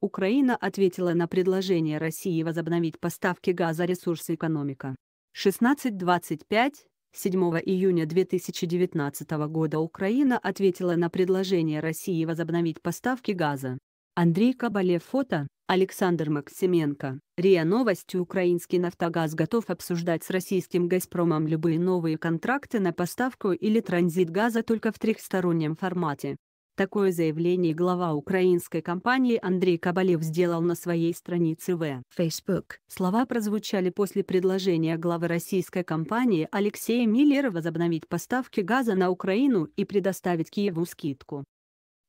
Украина ответила на предложение России возобновить поставки газа ресурсы экономика. 16.25, 7 июня 2019 года Украина ответила на предложение России возобновить поставки газа. Андрей Кабалев фото, Александр Максименко, РИА Новости Украинский «Нафтогаз» готов обсуждать с российским «Газпромом» любые новые контракты на поставку или транзит газа только в трехстороннем формате. Такое заявление глава украинской компании Андрей Кабалев сделал на своей странице в Facebook. Слова прозвучали после предложения главы российской компании Алексея Миллера возобновить поставки газа на Украину и предоставить Киеву скидку.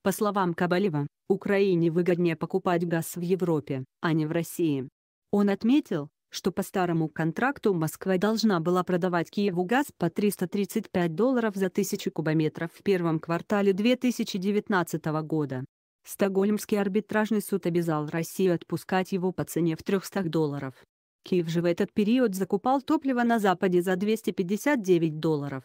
По словам Кабалева, Украине выгоднее покупать газ в Европе, а не в России. Он отметил, что по старому контракту Москва должна была продавать Киеву газ по 335 долларов за тысячу кубометров в первом квартале 2019 года. Стокгольмский арбитражный суд обязал Россию отпускать его по цене в 300 долларов. Киев же в этот период закупал топливо на Западе за 259 долларов.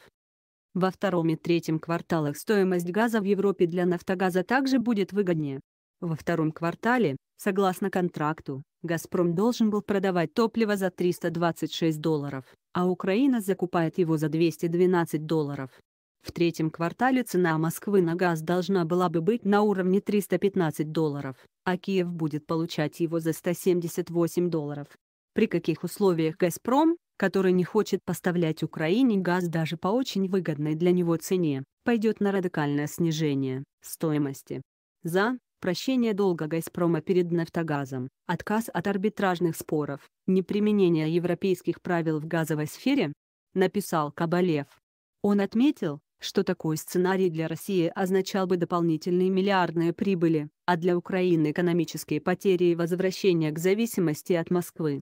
Во втором и третьем кварталах стоимость газа в Европе для «Нафтогаза» также будет выгоднее. Во втором квартале, согласно контракту, «Газпром» должен был продавать топливо за 326 долларов, а Украина закупает его за 212 долларов. В третьем квартале цена Москвы на газ должна была бы быть на уровне 315 долларов, а Киев будет получать его за 178 долларов. При каких условиях «Газпром», который не хочет поставлять Украине газ даже по очень выгодной для него цене, пойдет на радикальное снижение стоимости. За прощение долга «Газпрома» перед «Нафтогазом», отказ от арбитражных споров, неприменение европейских правил в газовой сфере, написал Кабалев. Он отметил, что такой сценарий для России означал бы дополнительные миллиардные прибыли, а для Украины экономические потери и возвращение к зависимости от Москвы.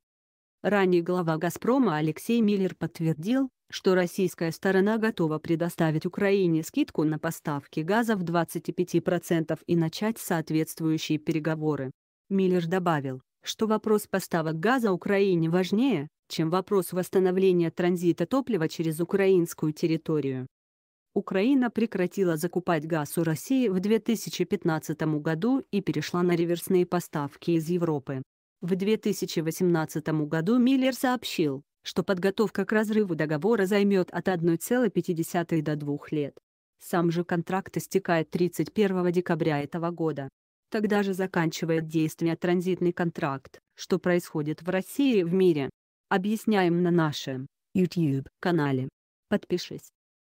Ранее глава «Газпрома» Алексей Миллер подтвердил, что российская сторона готова предоставить Украине скидку на поставки газа в 25% и начать соответствующие переговоры. Миллер добавил, что вопрос поставок газа Украине важнее, чем вопрос восстановления транзита топлива через украинскую территорию. Украина прекратила закупать газ у России в 2015 году и перешла на реверсные поставки из Европы. В 2018 году Миллер сообщил, что подготовка к разрыву договора займет от 1,5 до 2 лет. Сам же контракт истекает 31 декабря этого года. Тогда же заканчивает действие транзитный контракт, что происходит в России и в мире. Объясняем на нашем YouTube-канале. Подпишись.